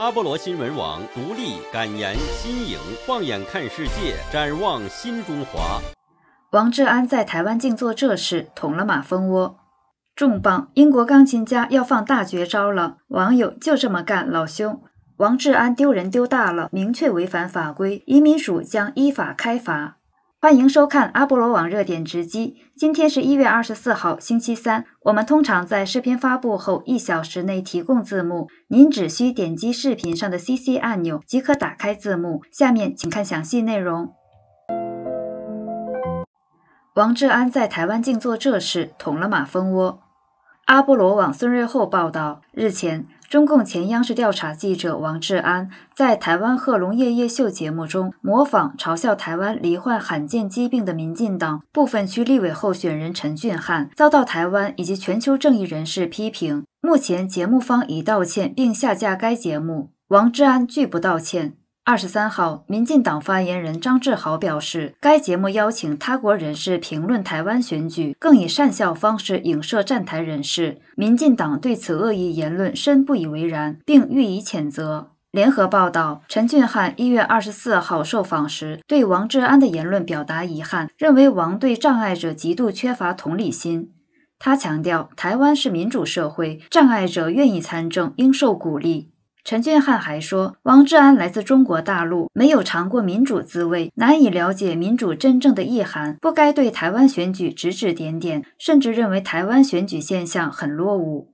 阿波罗新闻网独立敢言新颖，放眼看世界，展望新中华。王志安在台湾竟做这事，捅了马蜂窝。重磅！英国钢琴家要放大绝招了，网友就这么干，老兄！王志安丢人丢大了，明确违反法规，移民署将依法开罚。欢迎收看阿波罗网热点直击。今天是一月二十四号，星期三。我们通常在视频发布后一小时内提供字幕，您只需点击视频上的 CC 按钮即可打开字幕。下面请看详细内容。王志安在台湾竟做这事，捅了马蜂窝。阿波罗网孙瑞厚报道，日前。中共前央视调查记者王志安在台湾贺龙夜夜秀节目中模仿嘲笑台湾罹患罕见疾病的民进党部分区立委候选人陈俊翰，遭到台湾以及全球正义人士批评。目前节目方已道歉并下架该节目，王志安拒不道歉。二十三号，民进党发言人张志豪表示，该节目邀请他国人士评论台湾选举，更以善笑方式影射站台人士。民进党对此恶意言论深不以为然，并予以谴责。联合报道，陈俊翰一月二十四号受访时，对王志安的言论表达遗憾，认为王对障碍者极度缺乏同理心。他强调，台湾是民主社会，障碍者愿意参政应受鼓励。陈俊翰还说，王志安来自中国大陆，没有尝过民主滋味，难以了解民主真正的意涵，不该对台湾选举指指点点，甚至认为台湾选举现象很落伍。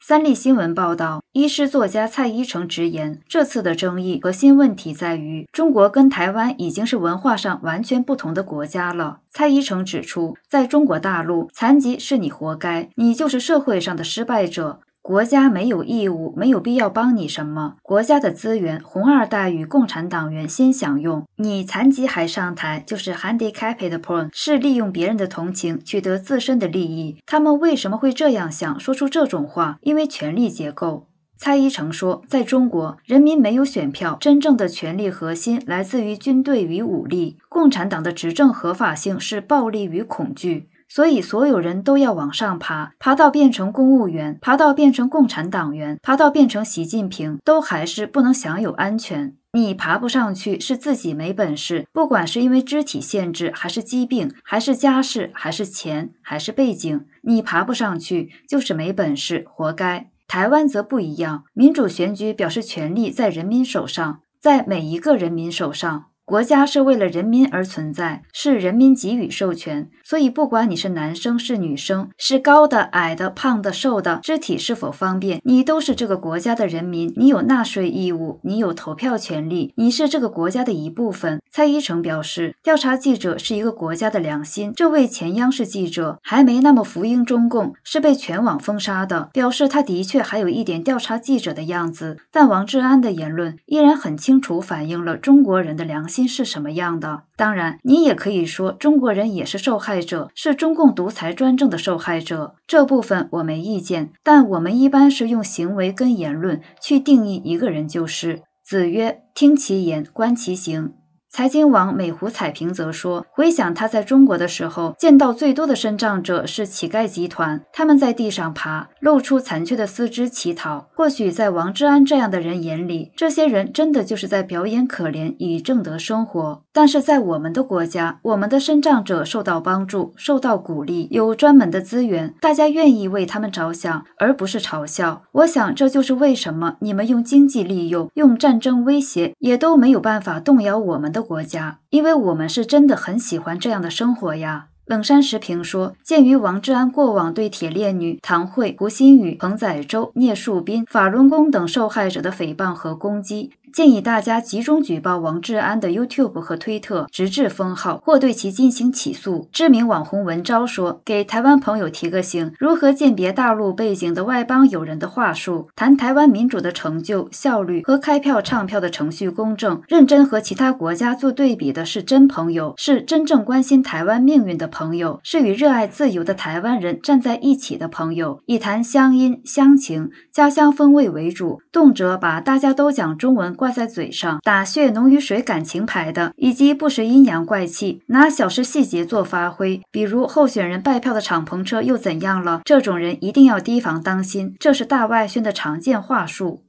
三立新闻报道，医师作家蔡依成直言，这次的争议核心问题在于，中国跟台湾已经是文化上完全不同的国家了。蔡依成指出，在中国大陆，残疾是你活该，你就是社会上的失败者。国家没有义务，没有必要帮你什么。国家的资源，红二代与共产党员先享用。你残疾还上台，就是 h a n d i c a porn，是利用别人的同情取得自身的利益。他们为什么会这样想，说出这种话？因为权力结构。蔡依成说，在中国，人民没有选票，真正的权力核心来自于军队与武力。共产党的执政合法性是暴力与恐惧。所以，所有人都要往上爬，爬到变成公务员，爬到变成共产党员，爬到变成习近平，都还是不能享有安全。你爬不上去是自己没本事，不管是因为肢体限制，还是疾病，还是家世，还是钱，还是背景，你爬不上去就是没本事，活该。台湾则不一样，民主选举表示权力在人民手上，在每一个人民手上。国家是为了人民而存在，是人民给予授权，所以不管你是男生是女生，是高的矮的胖的瘦的，肢体是否方便，你都是这个国家的人民，你有纳税义务，你有投票权利，你是这个国家的一部分。蔡依诚表示，调查记者是一个国家的良心。这位前央视记者还没那么服膺中共，是被全网封杀的，表示他的确还有一点调查记者的样子。但王志安的言论依然很清楚反映了中国人的良心。心是什么样的？当然，你也可以说中国人也是受害者，是中共独裁专政的受害者。这部分我没意见，但我们一般是用行为跟言论去定义一个人，就是子曰：“听其言，观其行。”财经网美湖彩萍则说：“回想他在中国的时候，见到最多的伸张者是乞丐集团，他们在地上爬，露出残缺的四肢乞讨。或许在王志安这样的人眼里，这些人真的就是在表演可怜，以挣得生活。”但是在我们的国家，我们的身障者受到帮助，受到鼓励，有专门的资源，大家愿意为他们着想，而不是嘲笑。我想这就是为什么你们用经济利用、用战争威胁，也都没有办法动摇我们的国家，因为我们是真的很喜欢这样的生活呀。冷山石评说：鉴于王志安过往对铁链女、唐慧、胡心宇、彭载洲、聂树斌、法轮功等受害者的诽谤和攻击。建议大家集中举报王志安的 YouTube 和推特，直至封号或对其进行起诉。知名网红文昭说：“给台湾朋友提个醒，如何鉴别大陆背景的外邦友人的话术？谈台湾民主的成就、效率和开票唱票的程序公正，认真和其他国家做对比的是真朋友，是真正关心台湾命运的朋友，是与热爱自由的台湾人站在一起的朋友。以谈乡音、乡情、家乡风味为主，动辄把大家都讲中文。”挂在嘴上，打血浓于水感情牌的，以及不时阴阳怪气，拿小事细节做发挥，比如候选人拜票的敞篷车又怎样了？这种人一定要提防，当心，这是大外宣的常见话术。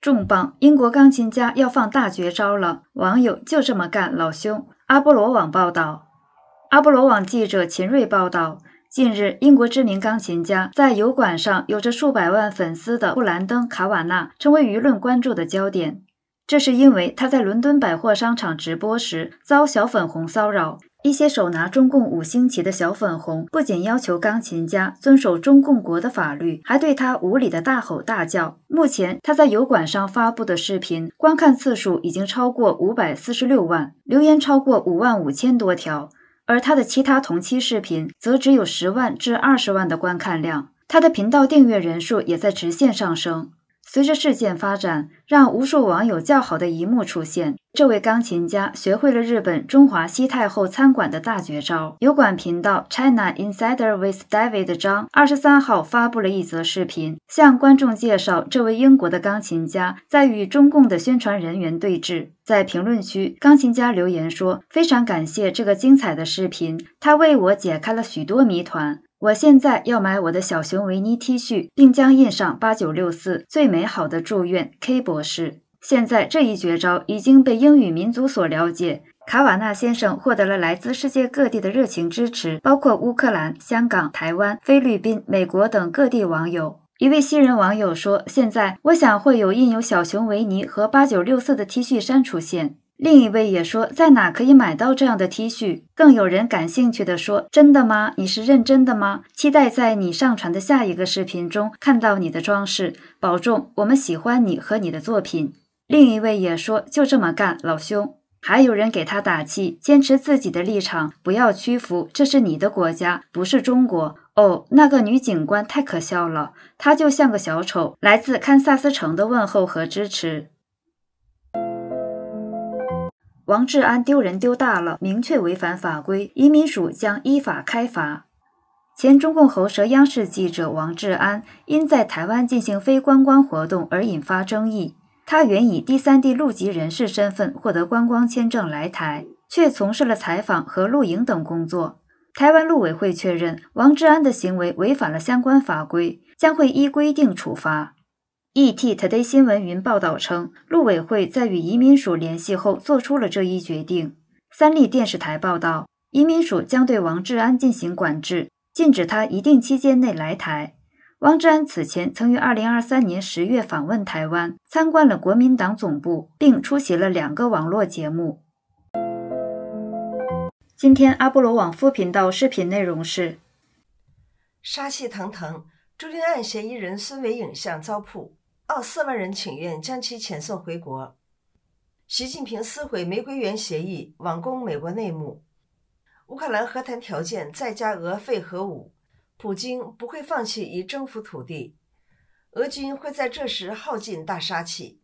重磅！英国钢琴家要放大绝招了，网友就这么干，老兄！阿波罗网报道，阿波罗网记者秦锐报道。近日，英国知名钢琴家在油管上有着数百万粉丝的布兰登·卡瓦纳成为舆论关注的焦点。这是因为他在伦敦百货商场直播时遭小粉红骚扰，一些手拿中共五星旗的小粉红不仅要求钢琴家遵守中共国的法律，还对他无理的大吼大叫。目前，他在油管上发布的视频观看次数已经超过五百四十六万，留言超过五万五千多条。而他的其他同期视频则只有十万至二十万的观看量，他的频道订阅人数也在直线上升。随着事件发展。让无数网友叫好的一幕出现。这位钢琴家学会了日本中华西太后餐馆的大绝招。油管频道 China Insider with David 张二十三号发布了一则视频，向观众介绍这位英国的钢琴家在与中共的宣传人员对峙。在评论区，钢琴家留言说：“非常感谢这个精彩的视频，他为我解开了许多谜团。我现在要买我的小熊维尼 T 恤，并将印上八九六四最美好的祝愿 K a b l e 博士。现在这一绝招已经被英语民族所了解。卡瓦纳先生获得了来自世界各地的热情支持，包括乌克兰、香港、台湾、菲律宾、美国等各地网友。一位新人网友说：“现在我想会有印有小熊维尼和八九六四的 T 恤衫出现。”另一位也说在哪可以买到这样的 T 恤？更有人感兴趣的说：“真的吗？你是认真的吗？期待在你上传的下一个视频中看到你的装饰。保重，我们喜欢你和你的作品。”另一位也说：“就这么干，老兄。”还有人给他打气：“坚持自己的立场，不要屈服。这是你的国家，不是中国。”哦，那个女警官太可笑了，她就像个小丑。来自堪萨斯城的问候和支持。王志安丢人丢大了，明确违反法规，移民署将依法开罚。前中共喉舌央视记者王志安因在台湾进行非观光活动而引发争议。他原以第三地陆籍人士身份获得观光签证来台，却从事了采访和露营等工作。台湾陆委会确认，王志安的行为违反了相关法规，将会依规定处罚。ET Today 新闻云报道称，陆委会在与移民署联系后做出了这一决定。三立电视台报道，移民署将对王志安进行管制，禁止他一定期间内来台。王志安此前曾于2023年10月访问台湾，参观了国民党总部，并出席了两个网络节目。今天阿波罗网副频道视频内容是：杀气腾腾，朱令案嫌疑人孙伟影像遭曝。奥四万人请愿将其遣送回国。习近平撕毁玫瑰园协议，网攻美国内幕。乌克兰和谈条件再加俄废核武，普京不会放弃以征服土地，俄军会在这时耗尽大杀器。